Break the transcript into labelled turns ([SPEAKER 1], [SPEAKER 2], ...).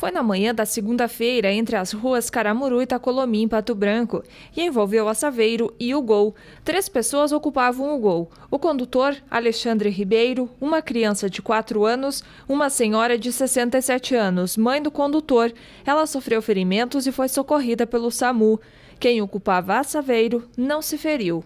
[SPEAKER 1] Foi na manhã da segunda-feira entre as ruas Caramuru e Tacolomim, Pato Branco, e envolveu a Saveiro e o Gol. Três pessoas ocupavam o Gol: o condutor, Alexandre Ribeiro, uma criança de 4 anos, uma senhora de 67 anos, mãe do condutor. Ela sofreu ferimentos e foi socorrida pelo SAMU. Quem ocupava a Saveiro não se feriu.